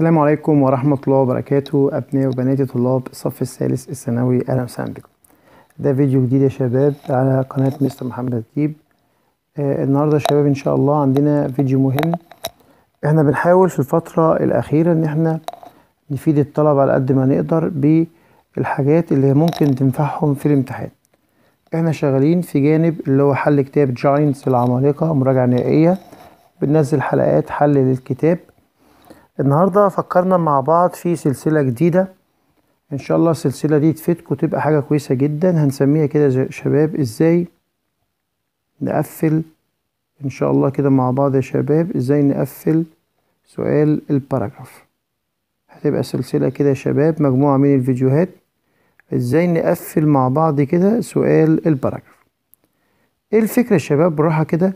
السلام عليكم ورحمة الله وبركاته أبنائي وبناتي طلاب الصف الثالث الثانوي أهلا وسهلا بكم ده فيديو جديد يا شباب على قناة مستر محمد الديب آه النهاردة يا شباب إن شاء الله عندنا فيديو مهم احنا بنحاول في الفترة الأخيرة إن احنا نفيد الطلب على قد ما نقدر بالحاجات اللي ممكن تنفعهم في الامتحان احنا شغالين في جانب اللي هو حل كتاب جاينتس العمالقة مراجعة نهائية بننزل حلقات حل للكتاب النهاردة فكرنا مع بعض في سلسلة جديدة ان شاء الله السلسلة دي تفيدكم تبقى حاجة كويسة جدا هنسميها كده يا شباب ازاي نقفل ان شاء الله كده مع بعض يا شباب ازاي نقفل سؤال الباراجراف هتبقى سلسلة كده يا شباب مجموعة من الفيديوهات ازاي نقفل مع بعض كده سؤال الباراجراف ايه الفكرة يا شباب براحة كده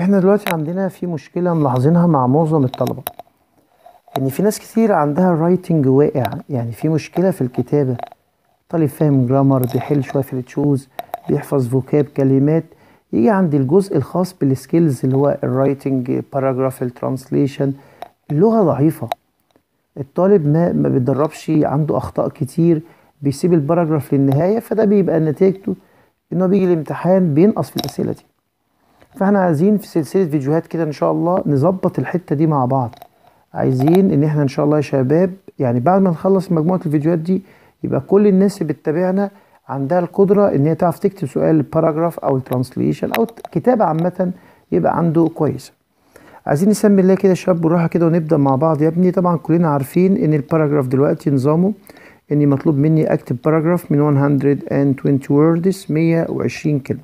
احنا دلوقتي عندنا في مشكلة ملاحظينها مع معظم الطلبة ان يعني في ناس كتير عندها الرايتنج واقع يعني في مشكله في الكتابه طالب فاهم جرامر بيحل شويه في التشوز بيحفظ فوكاب كلمات يجي عند الجزء الخاص بالسكيلز اللي هو الرايتنج باراجراف الترانسليشن اللغه ضعيفه الطالب ما ما بيتدربش عنده اخطاء كتير بيسيب الباراجراف للنهايه فده بيبقى نتيجته ان هو بيجي الامتحان بينقص في الاسئله دي فاحنا عايزين في سلسله فيديوهات كده ان شاء الله نظبط الحته دي مع بعض عايزين ان احنا ان شاء الله يا شباب يعني بعد ما نخلص مجموعه الفيديوهات دي يبقى كل الناس اللي بتتابعنا عندها القدره ان هي تعرف تكتب سؤال باراجراف او ترانسليشن او كتابه عامه يبقى عنده كويسه عايزين نسمي الله كده يا شباب بالراحه كده ونبدا مع بعض يا ابني طبعا كلنا عارفين ان الباراجراف دلوقتي نظامه اني مطلوب مني اكتب باراجراف من 120 ووردز 120 كلمه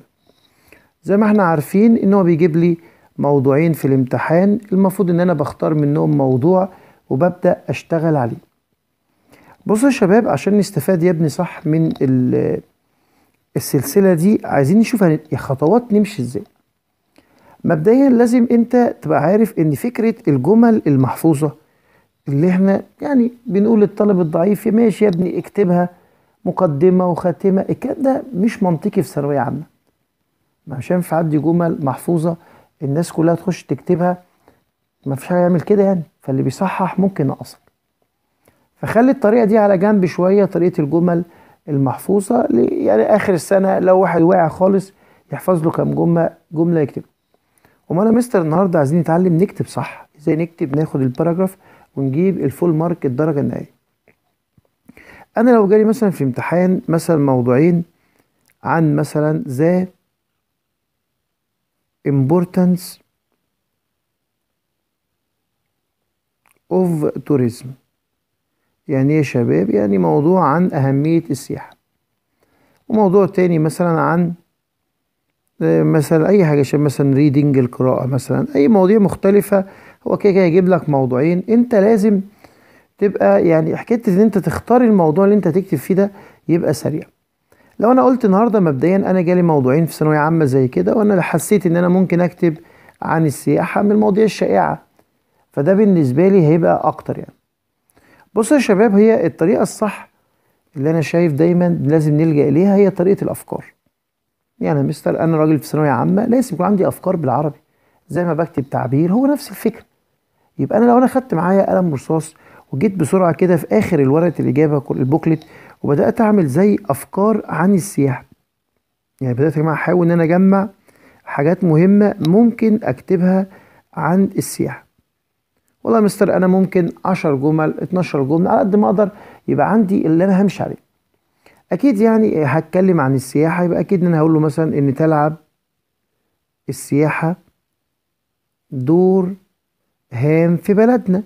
زي ما احنا عارفين ان هو بيجيب لي موضوعين في الامتحان المفروض ان انا بختار منهم موضوع وببدأ اشتغل عليه بصوا يا شباب عشان نستفاد يا ابني صح من السلسلة دي عايزين نشوف خطوات نمشي ازاي مبدئيا لازم انت تبقى عارف ان فكرة الجمل المحفوظة اللي احنا يعني بنقول للطالب الضعيف ماشي يا ابني اكتبها مقدمة وخاتمة الكلام ده مش منطقي في ثانوية عامة مش هينفع عندي جمل محفوظة الناس كلها تخش تكتبها ما فيش حاجه يعمل كده يعني فاللي بيصحح ممكن ينقصك فخلي الطريقه دي على جنب شويه طريقه الجمل المحفوظه يعني اخر السنه لو واحد واقع خالص يحفظ له كام جمله جمله يكتبها امال يا مستر النهارده عايزين نتعلم نكتب صح ازاي نكتب ناخد الباراجراف ونجيب الفول مارك الدرجه النهائيه انا لو جالي مثلا في امتحان مثلا موضوعين عن مثلا ذا importance of tourism يعني يا شباب يعني موضوع عن أهمية السياحة وموضوع تاني مثلا عن آه، مثلا أي حاجة شباب مثلا reading القراءة مثلا أي مواضيع مختلفة هو كده كده يجيب لك موضوعين أنت لازم تبقى يعني حكاية إن أنت تختار الموضوع اللي أنت تكتب فيه ده يبقى سريع لو انا قلت النهارده مبدئيا انا جالي موضوعين في ثانويه عامه زي كده وانا حسيت ان انا ممكن اكتب عن السياحه من المواضيع الشائعه فده بالنسبه لي هيبقى اكتر يعني بصوا يا شباب هي الطريقه الصح اللي انا شايف دايما لازم نلجا اليها هي طريقه الافكار يعني مستر انا راجل في ثانويه عامه لازم يكون عندي افكار بالعربي زي ما بكتب تعبير هو نفس الفكره يبقى انا لو انا خدت معايا قلم رصاص وجيت بسرعه كده في اخر الورقه الاجابه البوكلت وبدات اعمل زي افكار عن السياحه يعني بدات يا جماعه احاول ان انا اجمع حاجات مهمه ممكن اكتبها عن السياحه والله يا مستر انا ممكن 10 جمل 12 جمله على قد ما اقدر يبقى عندي اللي انا همشي عليه اكيد يعني هتكلم عن السياحه يبقى اكيد ان انا هقول له مثلا ان تلعب السياحه دور هام في بلدنا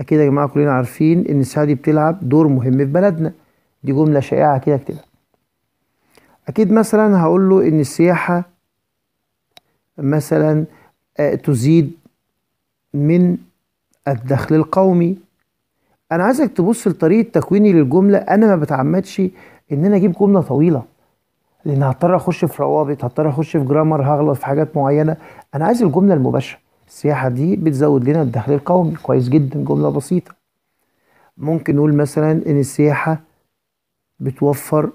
اكيد يا جماعه كلنا عارفين ان السعوديه دي بتلعب دور مهم في بلدنا دي جمله شائعه كده كده اكيد مثلا هقول له ان السياحه مثلا آه، تزيد من الدخل القومي انا عايزك تبص لطريقه تكويني للجمله انا ما بتعمدش ان انا اجيب جمله طويله لان هضطر اخش في روابط هضطر اخش في جرامر هغلط في حاجات معينه انا عايز الجمله المباشره السياحة دي بتزود لنا الدخل القومي كويس جدا جملة بسيطة ممكن نقول مثلا إن السياحة بتوفر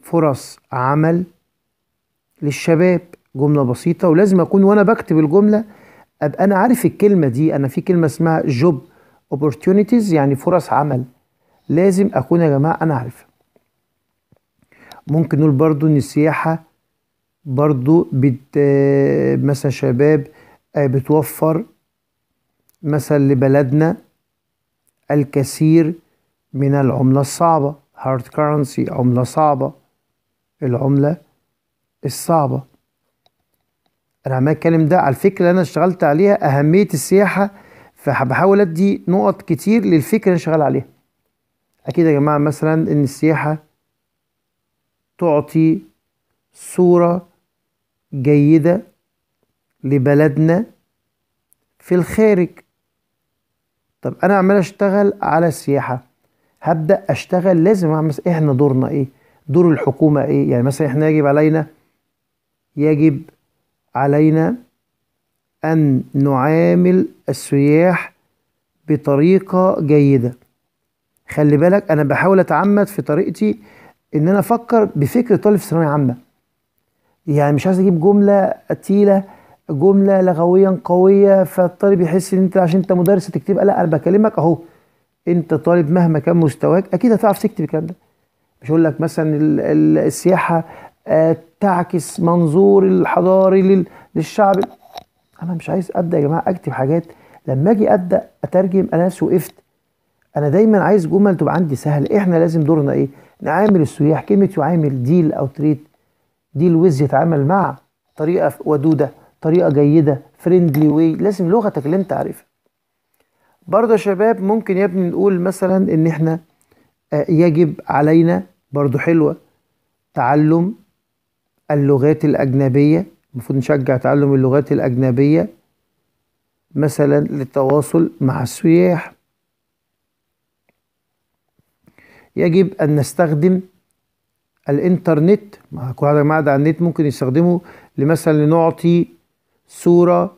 فرص عمل للشباب جملة بسيطة ولازم أكون وأنا بكتب الجملة أبقى أنا عارف الكلمة دي أنا في كلمة اسمها جوب opportunities يعني فرص عمل لازم أكون يا جماعة أنا عارفها ممكن نقول برضو إن السياحة برضو بت مثلا شباب آه، بتوفر مثلا لبلدنا الكثير من العملة الصعبة hard currency عملة صعبة العملة الصعبة أنا عمال أتكلم ده على الفكرة اللي أنا اشتغلت عليها أهمية السياحة فبحاول أدي نقط كتير للفكرة اللي أنا شغال عليها أكيد يا جماعة مثلا إن السياحة تعطي صورة جيدة لبلدنا في الخارج طب انا عمال اشتغل على السياحه هبدا اشتغل لازم اعمل احنا دورنا ايه دور الحكومه ايه يعني مثلا احنا يجب علينا يجب علينا ان نعامل السياح بطريقه جيده خلي بالك انا بحاول اتعمد في طريقتي ان انا افكر بفكر طالب ثانويه عامه يعني مش عايز اجيب جمله تقيله جمله لغويا قويه فالطالب يحس ان انت عشان انت مدرس تكتب لا انا بكلمك اهو انت طالب مهما كان مستواك اكيد هتعرف تكتب الكلام ده مش اقول لك مثلا السياحه آه، تعكس منظور الحضاري للشعب انا مش عايز ابدا يا جماعه اكتب حاجات لما اجي ابدا اترجم انا نفسي وقفت انا دايما عايز جمل تبقى عندي سهل احنا لازم دورنا ايه نعامل السياح كلمه يعامل ديل او تريت ديل ويز يتعامل مع طريقه ودوده طريقه جيده فريندلي واي لازم لغتك اللي انت عارفها برضه يا شباب ممكن يا ابني نقول مثلا ان احنا آه، يجب علينا برضه حلوه تعلم اللغات الاجنبيه المفروض نشجع تعلم اللغات الاجنبيه مثلا للتواصل مع السياح يجب ان نستخدم الانترنت ما كل حضرتك على النت ممكن يستخدمه لمثلا لنعطي صورة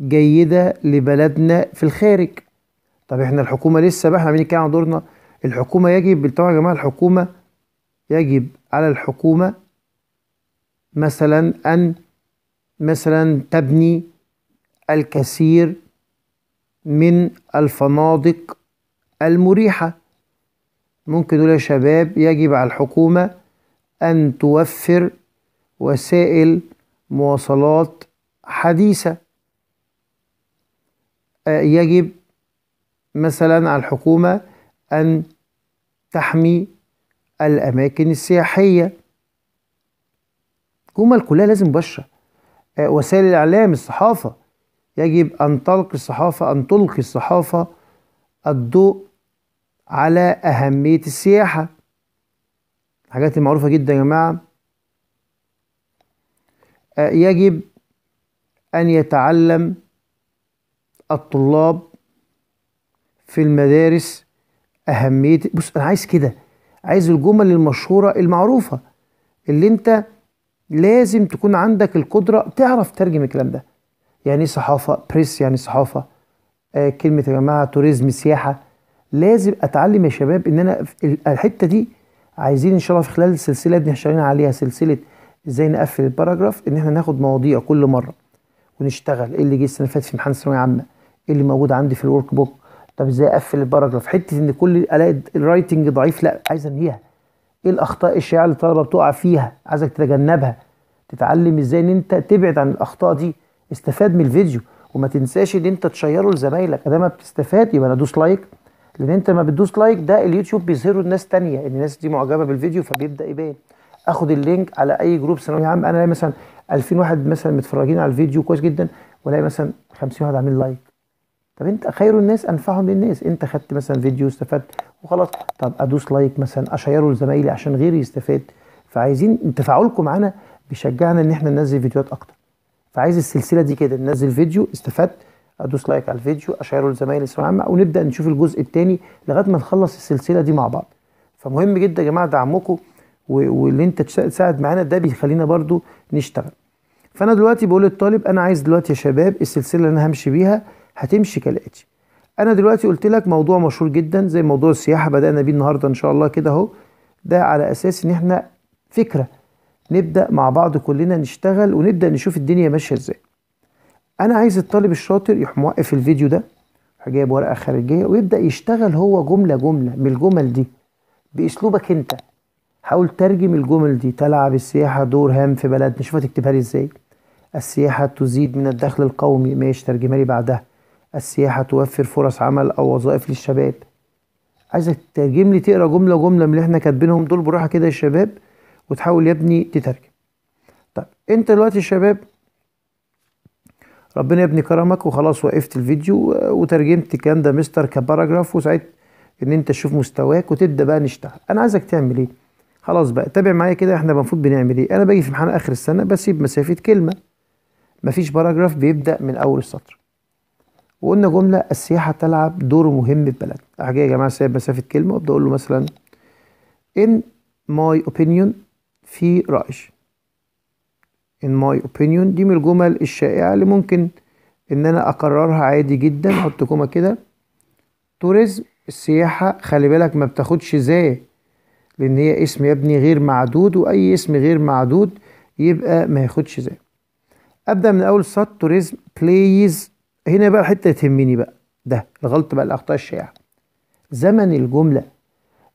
جيدة لبلدنا في الخارج طب احنا الحكومة لسه بقى احنا عاملين كده عن دورنا الحكومة يجب طبعا يا جماعة الحكومة يجب على الحكومة مثلا أن مثلا تبني الكثير من الفنادق المريحة ممكن نقول يا شباب يجب على الحكومة أن توفر وسائل مواصلات حديثة آه، يجب مثلا على الحكومة أن تحمي الأماكن السياحية الحكومة كلها لازم بشرة آه، وسائل الإعلام الصحافة يجب أن تلقي الصحافة أن تلقي الصحافة الضوء على أهمية السياحة الحاجات المعروفة جدا يا جماعة آه، يجب أن يتعلم الطلاب في المدارس أهمية بص أنا عايز كده عايز الجمل المشهورة المعروفة اللي أنت لازم تكون عندك القدرة تعرف ترجم الكلام ده يعني إيه صحافة بريس يعني صحافة آه كلمة يا جماعة توريزم سياحة لازم أتعلم يا شباب إن أنا الحتة دي عايزين إن شاء الله في خلال السلسلة شغالين عليها سلسلة إزاي نقفل الباراجراف إن إحنا ناخد مواضيع كل مرة ونشتغل ايه اللي جه السنه اللي فاتت في امتحان الثانويه عامه ايه اللي موجود عندي في الورك بوك طب ازاي اقفل الباراجراف حته ان كل الاقي الرايتنج ضعيف لا عايز انهيها ايه الاخطاء الشائعه اللي الطلبه بتقع فيها عايزك تتجنبها تتعلم ازاي ان انت تبعد عن الاخطاء دي استفاد من الفيديو وما تنساش ان انت تشيره لزمايلك ما بتستفاد يبقى انا دوس لايك لان انت لما بتدوس لايك ده اليوتيوب بيظهره لناس تانية ان الناس دي معجبه بالفيديو فبيبدا يبان اخد اللينك على اي جروب ثانوي عام انا مثلا 2000 واحد مثلا متفرجين على الفيديو كويس جدا والاقي مثلا 50 واحد عاملين لايك طب انت خير الناس انفعهم للناس انت خدت مثلا فيديو استفدت وخلاص طب ادوس لايك مثلا اشيره لزمايلي عشان غيري يستفاد فعايزين تفاعلكم معانا بيشجعنا ان احنا ننزل فيديوهات اكتر فعايز السلسله دي كده ننزل فيديو استفدت ادوس لايك على الفيديو اشيره لزمايلي الثانويه العامه ونبدا نشوف الجزء الثاني لغايه ما نخلص السلسله دي مع بعض فمهم جدا يا جماعه دعمكم واللي انت تساعد معانا ده بيخلينا برضو نشتغل فانا دلوقتي بقول للطالب انا عايز دلوقتي يا شباب السلسله اللي انا همشي بيها هتمشي كالاتي انا دلوقتي قلت لك موضوع مشهور جدا زي موضوع السياحه بدانا بيه النهارده ان شاء الله كده اهو ده على اساس ان احنا فكره نبدا مع بعض كلنا نشتغل ونبدا نشوف الدنيا ماشيه ازاي انا عايز الطالب الشاطر يروح موقف الفيديو ده هجيب ورقه خارجيه ويبدا يشتغل هو جمله جمله بالجمل دي باسلوبك انت حاول ترجم الجمل دي تلعب السياحة دور هام في بلد نشوفها تكتبها لي ازاي السياحة تزيد من الدخل القومي ماشي ترجمها لي بعدها السياحة توفر فرص عمل أو وظائف للشباب عايزك تترجم لي تقرا جملة جملة من اللي احنا كاتبينهم دول براحة كده يا شباب وتحاول يا ابني تترجم طب انت دلوقتي يا شباب ربنا يا ابني كرمك وخلاص وقفت الفيديو وترجمت الكلام ده مستر كباراجراف وساعدت ان انت تشوف مستواك وتبدا بقى نشتغل انا عايزك تعمل ايه خلاص بقى تابع معايا كده احنا المفروض بنعمل ايه انا باجي في امتحان اخر السنه بسيب مسافه كلمه مفيش باراجراف بيبدا من اول السطر وقلنا جمله السياحه تلعب دور مهم في البلد احكي يا جماعه سايب مسافه كلمه وابدا اقول له مثلا ان ماي اوبينيون في رايش ان ماي اوبينيون دي من الجمل الشائعه اللي ممكن ان انا اكررها عادي جدا احط كومه كده توريزم السياحه خلي بالك ما بتاخدش زي لأن هي اسم يبني غير معدود وأي اسم غير معدود يبقى ما ياخدش زي أبدأ من أول سات توريزم بليز هنا بقى الحتة تهمني بقى ده الغلط بقى الأخطاء الشائعة زمن الجملة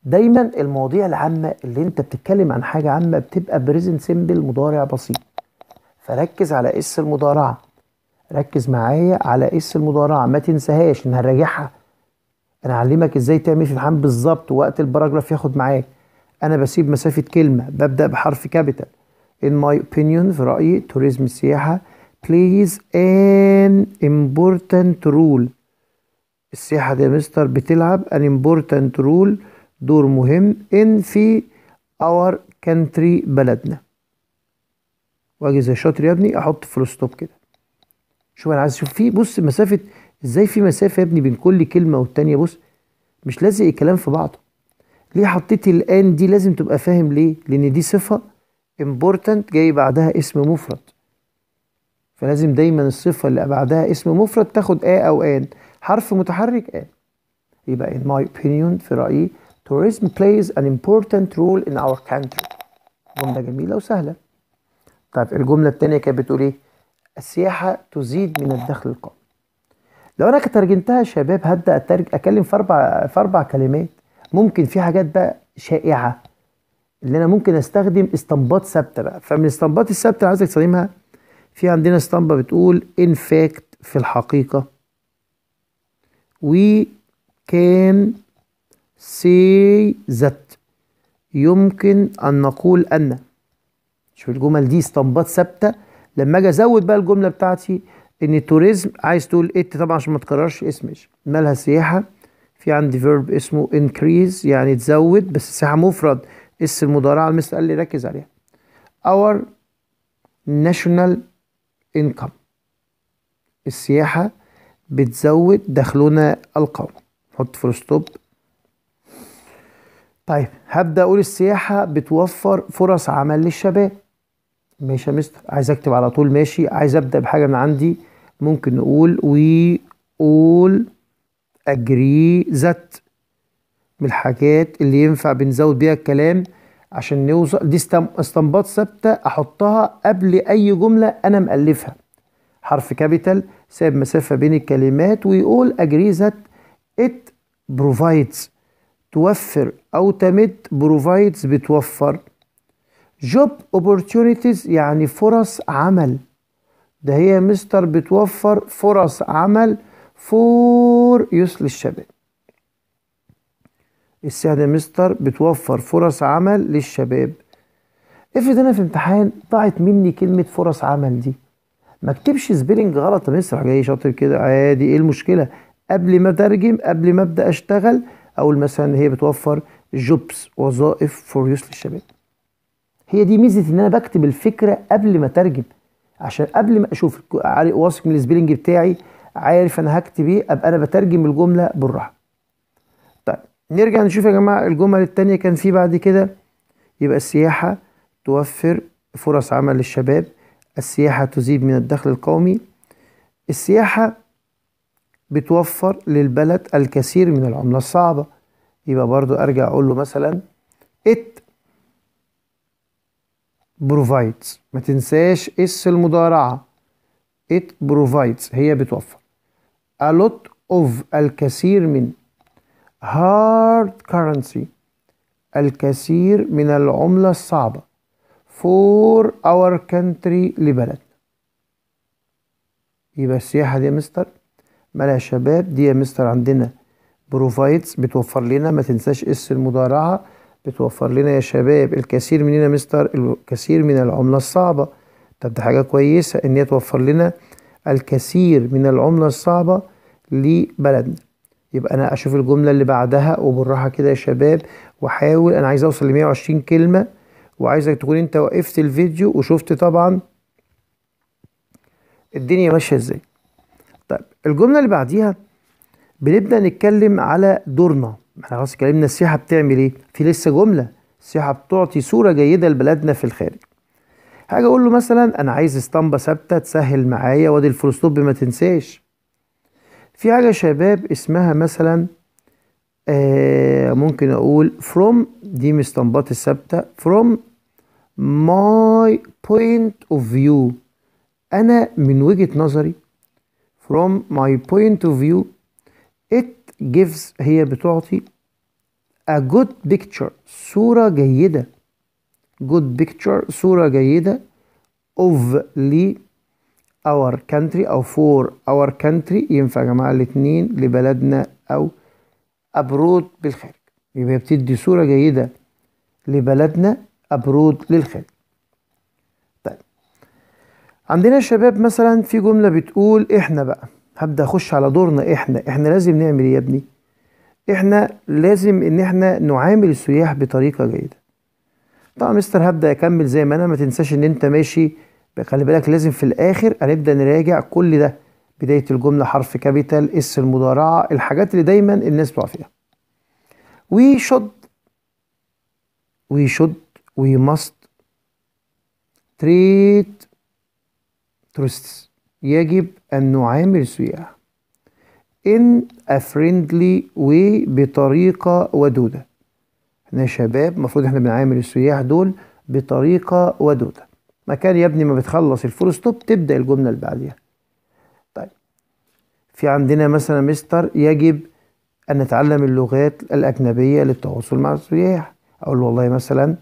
دايما المواضيع العامة اللي أنت بتتكلم عن حاجة عامة بتبقى بريزنت سيمبل مضارع بسيط فركز على اس المضارعة ركز معايا على اس المضارعة ما تنساهاش إن هنراجعها انا هعلمك ازاي تعمل في امتحان بالظبط وقت الباراجراف ياخد معاك أنا بسيب مسافة كلمة ببدأ بحرف كابيتال In my opinion في رأيي توريزم السياحة plays an important role السياحة دي يا مستر بتلعب an important role دور مهم in في our country بلدنا واجي زي شاطر يا ابني احط فول ستوب كده شوف انا عايز اشوف في بص مسافه ازاي في مسافه يا ابني بين كل كلمه والتانيه بص مش لازق الكلام في بعضه ليه حطيت الآن دي لازم تبقى فاهم ليه لأن دي صفة امبورتنت جاي بعدها اسم مفرد فلازم دايما الصفة اللي بعدها اسم مفرد تاخد آ أو آن حرف متحرك آ يبقى in my opinion في رأيي tourism plays an important role in our country جملة جميلة وسهلة طيب الجملة التانية كانت بتقول ايه السياحة تزيد من الدخل القومي لو انا ترجمتها يا شباب هبدا اتكلم اكلم في اربع في اربع كلمات ممكن في حاجات بقى شائعه اللي انا ممكن استخدم استنباط ثابته بقى فمن الاستنباط الثابته اللي عايزك تستخدمها في عندنا اسطمبه بتقول ان فاكت في الحقيقه وكان can say يمكن أن نقول أن شوف الجمل دي استنباط ثابتة لما أجي أزود بقى الجملة بتاعتي إن التوريزم عايز تقول إت طبعا عشان ما تكررش اسمش مالها سياحة في عندي فيرب اسمه increase يعني تزود بس ساعة مفرد اس المضارعة المثل قال لي ركز عليها our national income السياحة بتزود دخلنا القومي نحط فول ستوب طيب هبدأ أقول السياحة بتوفر فرص عمل للشباب ماشي يا مستر عايز أكتب على طول ماشي عايز أبدأ بحاجة من عندي ممكن نقول وي اول أجري ذات من الحاجات اللي ينفع بنزود بيها الكلام عشان نوصل دي استنباط ثابته احطها قبل اي جمله انا مالفها حرف كابيتال سايب مسافه بين الكلمات ويقول ذات ات بروفايدز توفر او تمد بروفايدز بتوفر جوب اوبورتيونيتيز يعني فرص عمل ده هي مستر بتوفر فرص عمل فور يوس للشباب السعادة مستر بتوفر فرص عمل للشباب افرض انا في امتحان ضاعت مني كلمة فرص عمل دي ما اكتبش سبيلنج غلط يا مستر جاي شاطر كده عادي ايه المشكلة قبل ما اترجم قبل ما ابدا اشتغل اقول مثلا هي بتوفر جوبس وظائف فور يوس للشباب هي دي ميزه ان انا بكتب الفكره قبل ما اترجم عشان قبل ما اشوف واثق من السبيلنج بتاعي عارف انا هكتب ايه ابقى انا بترجم الجمله بالراحه طيب نرجع نشوف يا جماعه الجمل التانية كان في بعد كده يبقى السياحه توفر فرص عمل للشباب السياحه تزيد من الدخل القومي السياحه بتوفر للبلد الكثير من العمله الصعبه يبقى برضو ارجع اقول له مثلا ات بروفايدز ما تنساش اس المضارعه ات provides هي بتوفر a lot of الكثير من hard currency الكثير من العملة الصعبة for our country لبلدنا يبقى السياحة دي يا مستر مالها شباب دي يا مستر عندنا بروفايدز بتوفر لنا ما تنساش اس المضارعة بتوفر لنا يا شباب الكثير مننا مستر الكثير من العملة الصعبة طب دي حاجة كويسة إن هي توفر لنا الكثير من العملة الصعبة لبلدنا يبقى انا اشوف الجمله اللي بعدها وبالراحه كده يا شباب واحاول انا عايز اوصل ل 120 كلمه وعايزك تكون انت وقفت الفيديو وشفت طبعا الدنيا ماشيه ازاي طيب الجمله اللي بعديها بنبدا نتكلم على دورنا احنا خلاص اتكلمنا السياحه بتعمل ايه في لسه جمله السياحه بتعطي صوره جيده لبلدنا في الخارج هاجي اقول له مثلا انا عايز اسطمبه ثابته تسهل معايا وادي الفلوسطوب ما تنساش في حاجة شباب اسمها مثلا آه ممكن أقول from دي مستنبطة الثابتة from my point of view أنا من وجهة نظري from my point of view it gives هي بتعطي a good picture صورة جيدة good picture صورة جيدة of لي اور كانتري او فور اور كانتري ينفع يا جماعه الاثنين لبلدنا او ابرود بالخارج يبقى بتدي صوره جيده لبلدنا ابرود للخارج طيب عندنا شباب مثلا في جمله بتقول احنا بقى هبدا اخش على دورنا احنا احنا لازم نعمل ايه يا ابني احنا لازم ان احنا نعامل السياح بطريقه جيده طبعا مستر هبدا اكمل زي ما انا ما تنساش ان انت ماشي خلي بالك لازم في الاخر هنبدا نراجع كل ده بدايه الجمله حرف كابيتال اس المضارعه الحاجات اللي دايما الناس بتقع فيها وي شود وي شود وي ماست تريت تروست يجب أن نعامل سياح in a friendly way بطريقة ودودة احنا شباب المفروض احنا بنعامل السياح دول بطريقة ودودة مكان يا ابني ما بتخلص الفول ستوب تبدأ الجملة اللي بعديها طيب في عندنا مثلا مستر يجب أن نتعلم اللغات الأجنبية للتواصل مع السياح أقول والله مثلا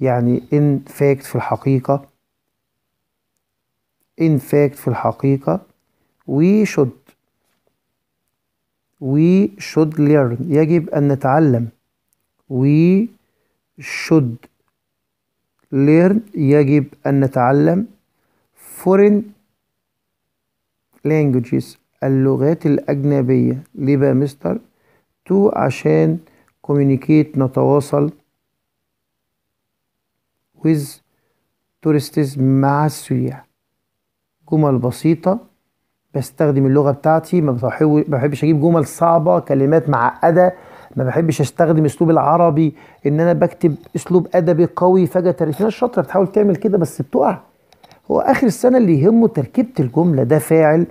يعني إن فاكت في الحقيقة إن فاكت في الحقيقة we should we should learn يجب أن نتعلم we should learn يجب أن نتعلم foreign languages اللغات الأجنبية ليه مستر تو عشان communicate نتواصل with tourists مع السياح جمل بسيطة بستخدم اللغة بتاعتي ما بحبش أجيب جمل صعبة كلمات معقدة ما بحبش استخدم اسلوب العربي ان انا بكتب اسلوب ادبي قوي فجاه الناس شاطره بتحاول تعمل كده بس بتقع هو اخر السنه اللي يهمه تركيبه الجمله ده فاعل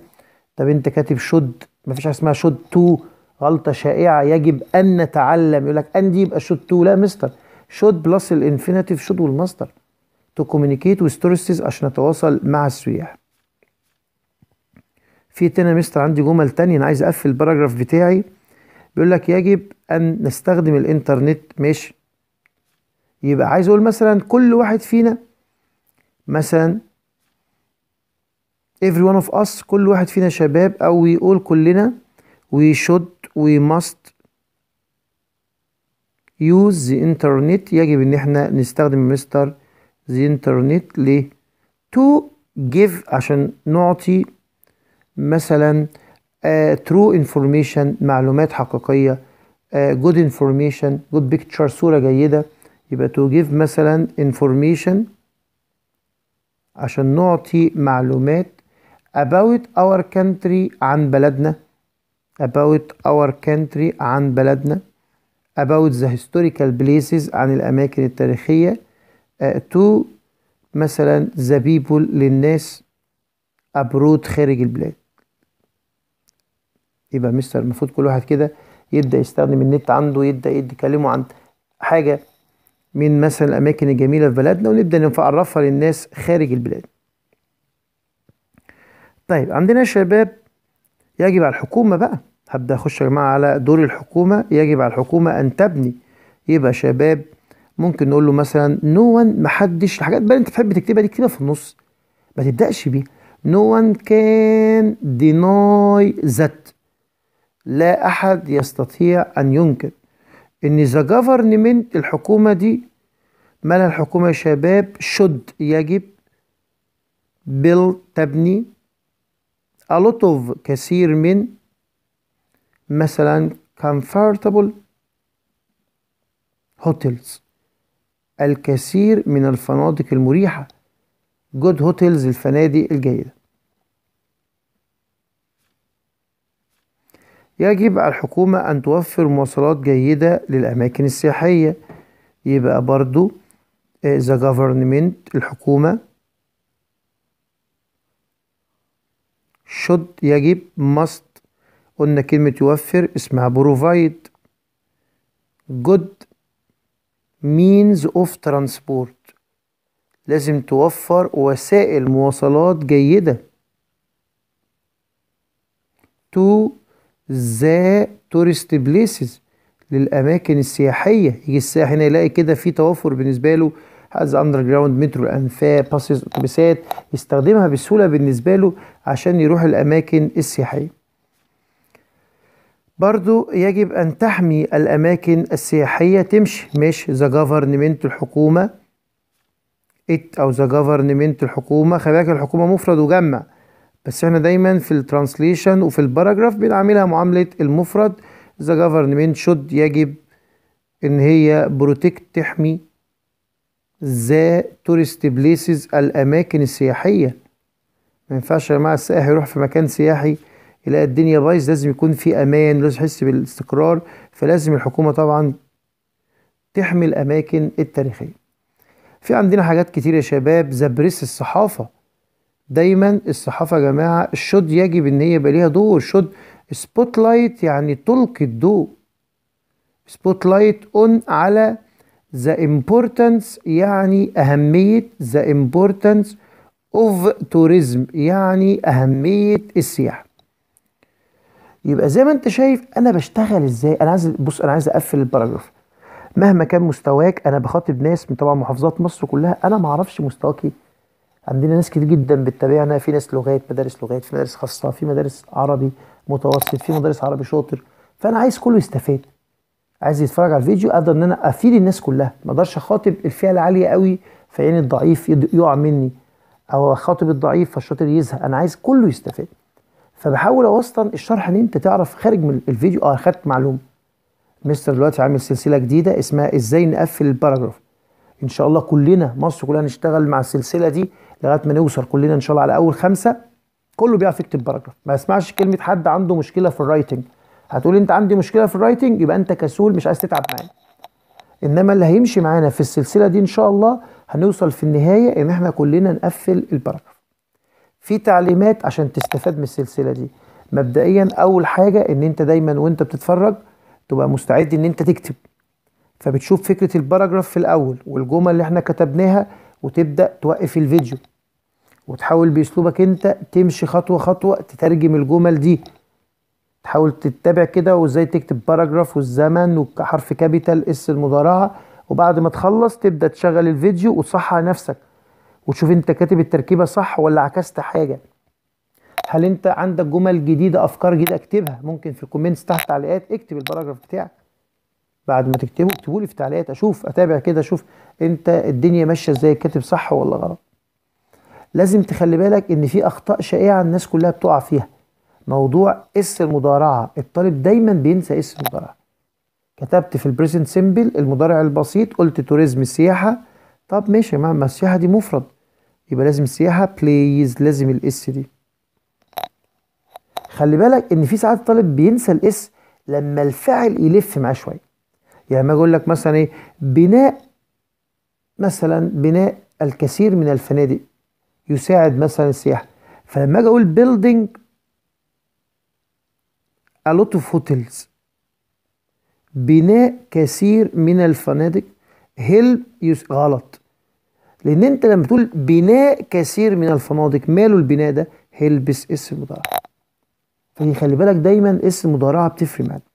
طب انت كاتب شد ما فيش حاجه اسمها شد تو غلطه شائعه يجب ان نتعلم يقول لك ان دي يبقى شد تو لا مستر شود بلس الانفينيتيف شود والمصدر تو كوميونيكيت وستورسز عشان اتواصل مع السياح في تاني مستر عندي جمل تانية انا عايز اقفل الباراجراف بتاعي بيقول لك يجب أن نستخدم الإنترنت مش يبقى عايز أقول مثلا كل واحد فينا مثلا every one of us كل واحد فينا شباب أو يقول كلنا we should we must use the internet يجب إن احنا نستخدم مستر the internet ليه to give عشان نعطي مثلا ترو آه، انفورميشن معلومات حقيقيه جود انفورميشن جود بيكتشر صوره جيده يبقى تو جيف مثلا انفورميشن عشان نعطي معلومات about our country عن بلدنا about our country عن بلدنا about the historical places عن الأماكن التاريخية آه، to مثلا the people للناس abroad خارج البلاد يبقى مستر المفروض كل واحد كده يبدا يستخدم النت عنده يبدا يتكلموا عن حاجه من مثلا الاماكن الجميله في بلدنا ونبدا نعرفها للناس خارج البلاد طيب عندنا شباب يجب على الحكومه بقى هبدا اخش يا جماعه على دور الحكومه يجب على الحكومه ان تبني يبقى شباب ممكن نقول له مثلا نو وان محدش الحاجات بقى انت بتحب تكتبها دي اكتبها في النص ما تبداش بيها نو وان كان ديناي ذات لا أحد يستطيع أن ينكر إن ذا جفرنمنت الحكومة دي مالها الحكومة يا شباب شد يجب بل تبني ألطف كثير من مثلا comfortable hotels الكثير من الفنادق المريحة جود هوتيلز الفنادق الجيدة يجب على الحكومة أن توفر مواصلات جيدة للأماكن السياحية يبقى برضو آه, the government الحكومة should يجب must قلنا كلمة يوفر اسمها provide good means of transport لازم توفر وسائل مواصلات جيدة to ذا تورست بليسز للاماكن السياحيه يجي السائح هنا يلاقي كده في توفر بالنسبه له هذا اندر جراوند مترو انفاق باسز اتوبيسات يستخدمها بسهوله بالنسبه له عشان يروح الاماكن السياحيه برضو يجب أن تحمي الأماكن السياحية تمشي مش ذا جفرنمنت الحكومة ات أو ذا جفرنمنت الحكومة خلي بالك الحكومة مفرد وجمع بس احنا دايما في الترانسليشن وفي الباراجراف بنعملها معاملة المفرد ذا government شود يجب ان هي بروتكت تحمي ذا تورست بليسز الاماكن السياحية ما ينفعش يا جماعة السائح يروح في مكان سياحي يلاقي الدنيا بايظ لازم يكون في امان لازم يحس بالاستقرار فلازم الحكومة طبعا تحمي الاماكن التاريخية في عندنا حاجات كتير يا شباب زبرس الصحافة دايما الصحافه يا جماعه الشد يجب ان هي يبقى ليها دور شد سبوت لايت يعني تلقي الضوء سبوت لايت اون على ذا امبورتنس يعني اهميه ذا امبورتنس اوف توريزم يعني اهميه السياحه يبقى زي ما انت شايف انا بشتغل ازاي انا عايز بص انا عايز اقفل الباراجراف مهما كان مستواك انا بخاطب ناس من طبعا محافظات مصر كلها انا ما اعرفش مستواك ايه عندنا ناس كتير جدا بتتابعنا في ناس لغات مدارس لغات في مدارس خاصه في مدارس عربي متوسط في مدارس عربي شاطر فانا عايز كله يستفاد عايز يتفرج على الفيديو اقدر ان انا افيد الناس كلها ما اقدرش اخاطب الفئه العاليه قوي فيعين الضعيف يقع مني او اخاطب الضعيف فالشاطر يزهق انا عايز كله يستفاد فبحاول اوصل الشرح ان انت تعرف خارج من الفيديو اه خدت معلومه مستر دلوقتي عامل سلسله جديده اسمها ازاي نقفل الباراجراف ان شاء الله كلنا مصر كلها نشتغل مع السلسله دي لغايه ما نوصل كلنا ان شاء الله على اول خمسه كله بيعرف يكتب باراجراف ما يسمعش كلمه حد عنده مشكله في الرايتنج هتقول انت عندي مشكله في الرايتنج يبقى انت كسول مش عايز تتعب معايا انما اللي هيمشي معانا في السلسله دي ان شاء الله هنوصل في النهايه ان احنا كلنا نقفل الباراجراف في تعليمات عشان تستفاد من السلسله دي مبدئيا اول حاجه ان انت دايما وانت بتتفرج تبقى مستعد ان انت تكتب فبتشوف فكره الباراجراف في الاول والجمل اللي احنا كتبناها وتبدا توقف الفيديو وتحاول باسلوبك انت تمشي خطوه خطوه تترجم الجمل دي تحاول تتبع كده وازاي تكتب باراجراف والزمن وحرف كابيتال اس المضارعه وبعد ما تخلص تبدا تشغل الفيديو وتصحح نفسك وتشوف انت كاتب التركيبه صح ولا عكست حاجه هل انت عندك جمل جديده افكار جديده اكتبها ممكن في الكومنتس تحت تعليقات اكتب الباراجراف بتاعك بعد ما تكتبوا اكتبوا لي في التعليقات اشوف اتابع كده اشوف انت الدنيا ماشيه ازاي الكاتب صح ولا غلط لازم تخلي بالك ان في اخطاء شائعه الناس كلها بتقع فيها موضوع اس المضارعه الطالب دايما بينسى اس المضارعه كتبت في البريزنت سيمبل المضارع البسيط قلت توريزم سياحه طب ماشي يا جماعه ما السياحه دي مفرد يبقى لازم السياحه بليز لازم الاس دي خلي بالك ان في ساعات الطالب بينسى الاس لما الفعل يلف معاه شويه يعني ما اقول لك مثلا ايه بناء مثلا بناء الكثير من الفنادق يساعد مثلا السياحه فلما اجي اقول بيلدينج ا لوت اوف هوتيلز بناء كثير من الفنادق هيلب يس... غلط لان انت لما تقول بناء كثير من الفنادق ماله البناء ده هيلبس اسم مضارع فخلي بالك دايما اسم مضارعه بتفرق معاك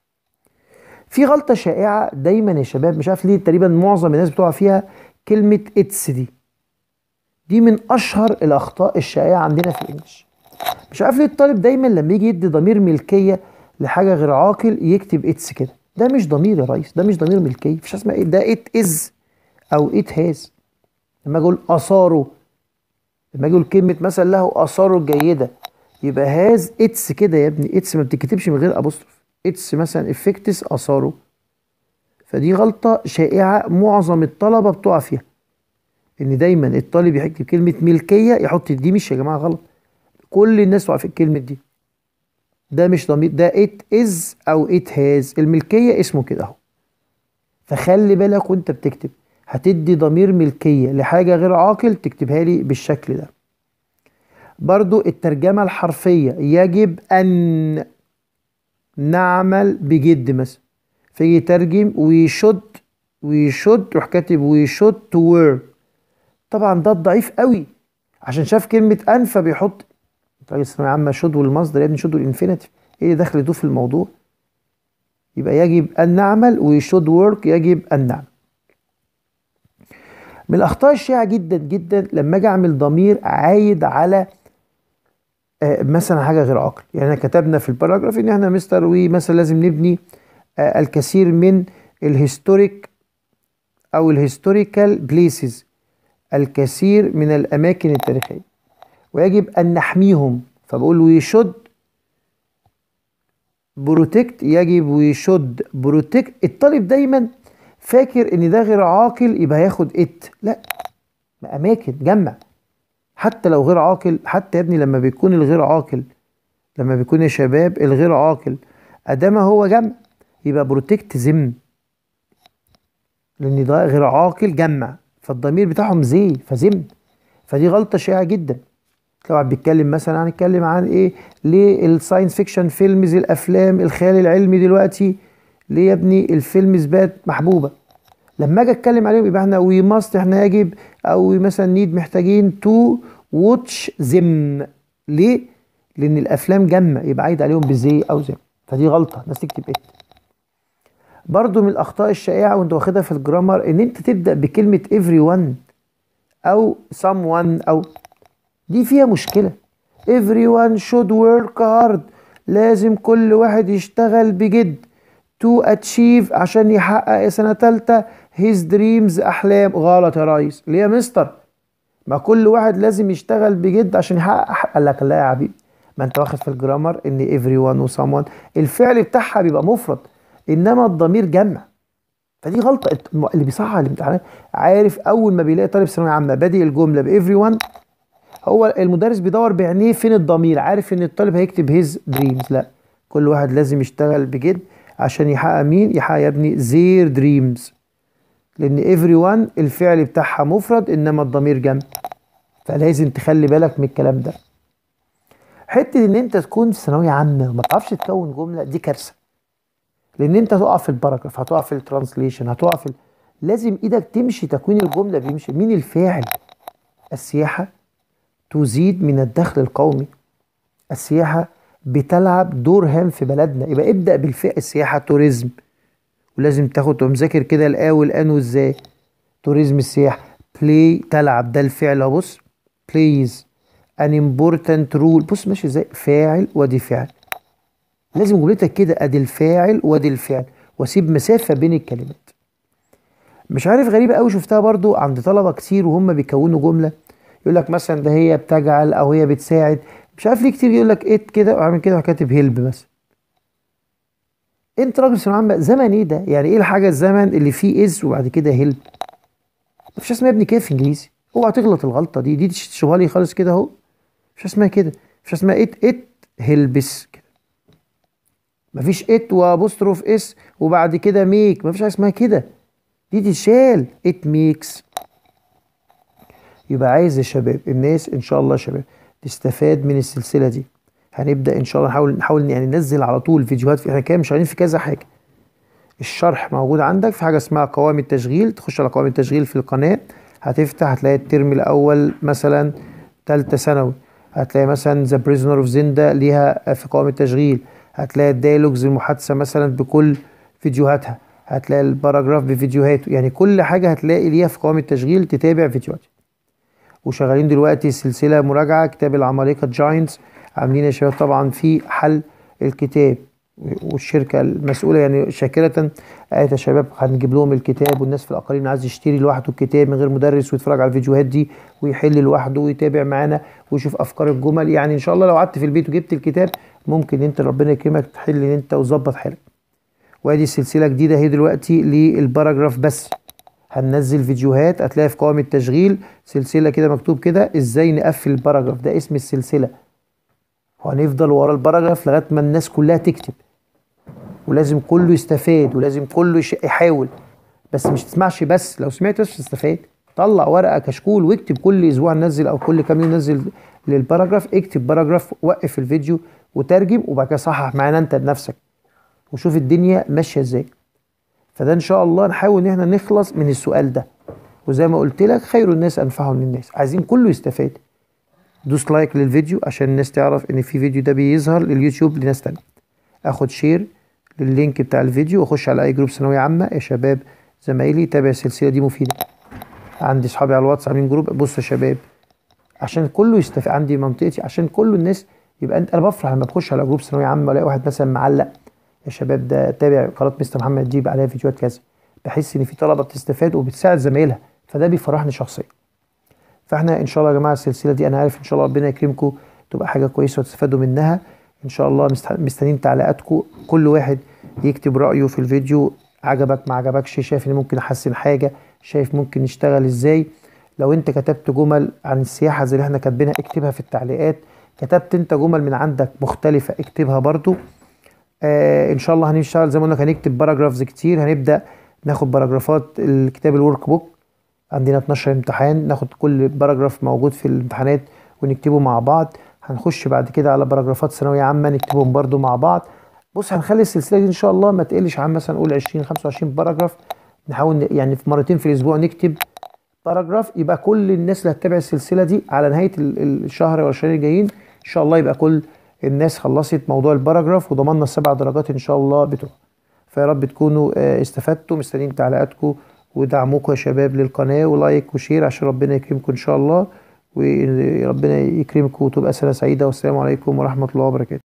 في غلطه شائعه دايما يا شباب مش عارف ليه تقريبا معظم الناس بتقع فيها كلمه اتس دي دي من اشهر الاخطاء الشائعه عندنا في الانجليش مش عارف ليه الطالب دايما لما يجي يدي ضمير ملكيه لحاجه غير عاقل يكتب اتس كده ده مش ضمير يا ريس ده مش ضمير ملكيه مفيش اسمها ايه ده ات از او ات هاز لما اجي اقول اثاره لما اجي اقول كلمه مثلا له اثاره الجيده يبقى هاز اتس كده يا ابني اتس ما بتتكتبش من غير ابوستروف اتس مثلا افكتس اثاره فدي غلطة شائعة معظم الطلبة بتقع فيها ان دايما الطالب يكتب كلمة ملكية يحط دي مش يا جماعة غلط كل الناس وقع في الكلمة دي ده مش ضمير ده ات از او ات هاز الملكية اسمه كده اهو فخلي بالك وانت بتكتب هتدي ضمير ملكية لحاجة غير عاقل تكتبها لي بالشكل ده برضو الترجمة الحرفية يجب أن نعمل بجد مثلا فيجي ترجم وي شود وي شود روح كاتب وي شود تو ورك طبعا ده ضعيف قوي عشان شاف كلمه ان فبيحط طيب يا عم شود والمصدر يا ابني شود والانفينيتيف ايه اللي دخل ده في الموضوع يبقى يجب ان نعمل وي شود ورك يجب ان نعمل من الاخطاء الشائعه جدا جدا لما اجي اعمل ضمير عايد على آه، مثلا حاجه غير عقل يعني احنا كتبنا في الباراجراف ان احنا مستر وي مثلا لازم نبني آه، الكثير من الهيستوريك او الهيستوريكال بليسز الكثير من الاماكن التاريخيه ويجب ان نحميهم فبقول وي شود بروتكت يجب وي شود بروتكت الطالب دايما فاكر ان ده غير عاقل يبقى هياخد ات لا اماكن جمع حتى لو غير عاقل حتى يا ابني لما بيكون الغير عاقل لما بيكون يا شباب الغير عاقل أدام هو جمع يبقى بروتكت ذم لأن ده غير عاقل جمع فالضمير بتاعهم زي فذم فدي غلطة شائعة جدا لو طبعا بيتكلم مثلا هنتكلم عن ايه ليه الساينس فيكشن فيلمز الافلام الخيال العلمي دلوقتي ليه يا ابني الفيلمز بقت محبوبه لما اجي اتكلم عليهم يبقى احنا وي ماست احنا يجب او مثلا نيد محتاجين تو واتش زم ليه؟ لان الافلام جامه يبقى عايد عليهم بزي او زم فدي غلطه الناس تكتب ايه؟ برضو من الاخطاء الشائعه وانت واخدها في الجرامر ان انت تبدا بكلمه ايفري وان او وان او دي فيها مشكله وان شود ورك هارد لازم كل واحد يشتغل بجد تو اتشيف عشان يحقق سنه تالته هيز دريمز احلام غلط يا ريس ليه يا مستر ما كل واحد لازم يشتغل بجد عشان يحقق قال لك لا يا حبيبي ما انت واخد في الجرامر ان ايفري وان وسام الفعل بتاعها بيبقى مفرد انما الضمير جمع فدي غلطه اللي بيصحح الامتحانات عارف اول ما بيلاقي طالب ثانويه عامه بادئ الجمله بايفري وان هو المدرس بيدور بعينيه فين الضمير عارف ان الطالب هيكتب هيز دريمز لا كل واحد لازم يشتغل بجد عشان يحقق مين يحقق يا ابني زير دريمز لأن وان الفعل بتاعها مفرد إنما الضمير جمع فلازم تخلي بالك من الكلام ده حتة إن أنت تكون في ثانوية عامة وما تعرفش تكون جملة دي كارثة لأن أنت هتقع في الباراجراف هتقع في الترانسليشن هتقع في ال... لازم إيدك تمشي تكوين الجملة بيمشي مين الفاعل السياحة تزيد من الدخل القومي السياحة بتلعب دور هام في بلدنا يبقى ابدأ بالفعل السياحة توريزم ولازم تاخد تقوم ذاكر كده الا والان وازاي توريزم السياحه بلاي تلعب ده الفعل اهو بص بليز ان امبورتنت رول بص ماشي ازاي فاعل وادي فعل لازم جملتك كده ادي الفاعل وادي الفعل واسيب مسافه بين الكلمات مش عارف غريبه قوي شفتها برضو عند طلبه كتير وهم بيكونوا جمله يقول لك مثلا ده هي بتجعل او هي بتساعد مش عارف ليه كتير يقول لك ات كده وعامل كده وكاتب هيلب مثلا انت راجل ثانويه عامه زمن ايه ده؟ يعني ايه الحاجه الزمن اللي فيه از وبعد كده هيل؟ مفيش اسمها يا ابني كده في انجليزي اوعى تغلط الغلطه دي دي تشغلي خالص كده اهو مفيش اسمها كده مفيش اسمها ات ات هيلبس كده مفيش ات وابوستروف اس وبعد كده ميك مفيش حاجه اسمها كده دي تتشال ات ميكس يبقى عايز يا شباب الناس ان شاء الله يا شباب تستفاد من السلسله دي هنبدا ان شاء الله نحاول نحاول يعني ننزل على طول فيديوهات في احنا كده مشغلين في كذا حاجه الشرح موجود عندك في حاجه اسمها قوائم التشغيل تخش على قوائم التشغيل في القناه هتفتح هتلاقي الترم الاول مثلا ثالثه ثانوي هتلاقي مثلا ذا بريزنر اوف زندا ليها في قوائم التشغيل هتلاقي الديالوجز المحادثه مثلا بكل فيديوهاتها هتلاقي الباراجراف بفيديوهاته يعني كل حاجه هتلاقي ليها في قوائم التشغيل تتابع فيديوهاتي وشغالين دلوقتي سلسله مراجعه كتاب العمالقه جاينتس عاملين يا شباب طبعا في حل الكتاب والشركه المسؤوله يعني شاكره ايه يا شباب هنجيب لهم الكتاب والناس في الاقاليم عايز يشتري لوحده الكتاب من غير مدرس ويتفرج على الفيديوهات دي ويحل لوحده ويتابع معانا ويشوف افكار الجمل يعني ان شاء الله لو قعدت في البيت وجبت الكتاب ممكن انت ربنا يكرمك تحل انت وظبط حالك وادي سلسله جديده اهي دلوقتي للباراجراف بس هننزل فيديوهات هتلاقي في قوائم التشغيل سلسله كده مكتوب كده ازاي نقفل الباراجراف ده اسم السلسله وهنفضل ورا الباراجراف لغايه ما الناس كلها تكتب ولازم كله يستفاد ولازم كله يحاول بس مش تسمعش بس لو سمعت بس تستفاد طلع ورقه كشكول واكتب كل اسبوع ننزل او كل كام يوم ننزل للباراجراف اكتب باراجراف وقف الفيديو وترجم وبعد كده صحح معانا انت بنفسك وشوف الدنيا ماشيه ازاي فده ان شاء الله نحاول ان احنا نخلص من السؤال ده وزي ما قلت لك خير الناس انفعهم للناس عايزين كله يستفاد دوس لايك للفيديو عشان الناس تعرف ان في فيديو ده بيظهر لليوتيوب لناس تانية اخد شير لللينك بتاع الفيديو واخش على اي جروب ثانويه عامه يا شباب زمايلي تابع السلسله دي مفيده عندي اصحابي على الواتس عاملين جروب بص يا شباب عشان كله يستفيد عندي منطقتي عشان كله الناس يبقى انت انا بفرح لما بخش على جروب ثانويه عامه الاقي واحد مثلا معلق يا شباب ده تابع قناه مستر محمد جيب عليها فيديوهات كذا بحس ان في طلبه بتستفاد وبتساعد زمايلها فده بيفرحني شخصيا فاحنا ان شاء الله يا جماعه السلسله دي انا عارف ان شاء الله ربنا يكرمكم تبقى حاجه كويسه وتستفادوا منها ان شاء الله مستنيين تعليقاتكم كل واحد يكتب رايه في الفيديو عجبك ما عجبكش شايف ان ممكن احسن حاجه شايف ممكن نشتغل ازاي لو انت كتبت جمل عن السياحه زي اللي احنا كاتبينها اكتبها في التعليقات كتبت انت جمل من عندك مختلفه اكتبها برضو آه ان شاء الله هنشتغل زي ما قلنا هنكتب باراجرافز كتير هنبدا ناخد باراجرافات الكتاب الورك بوك عندنا 12 امتحان ناخد كل باراجراف موجود في الامتحانات ونكتبه مع بعض هنخش بعد كده على باراجرافات ثانويه عامه نكتبهم برده مع بعض بص هنخلي السلسله دي ان شاء الله ما تقلش عن مثلا نقول 20 25 باراجراف نحاول يعني في مرتين في الاسبوع نكتب باراجراف يبقى كل الناس اللي هتتابع السلسله دي على نهايه الشهر او الشهرين الجايين ان شاء الله يبقى كل الناس خلصت موضوع الباراجراف وضمننا السبع درجات ان شاء الله بتوع فيا رب تكونوا آه، استفدتوا مستنيين تعليقاتكم ودعمكم يا شباب للقناة ولايك وشير عشان ربنا يكرمكم إن شاء الله وربنا يكرمكم وتبقى سنة سعيدة والسلام عليكم ورحمة الله وبركاته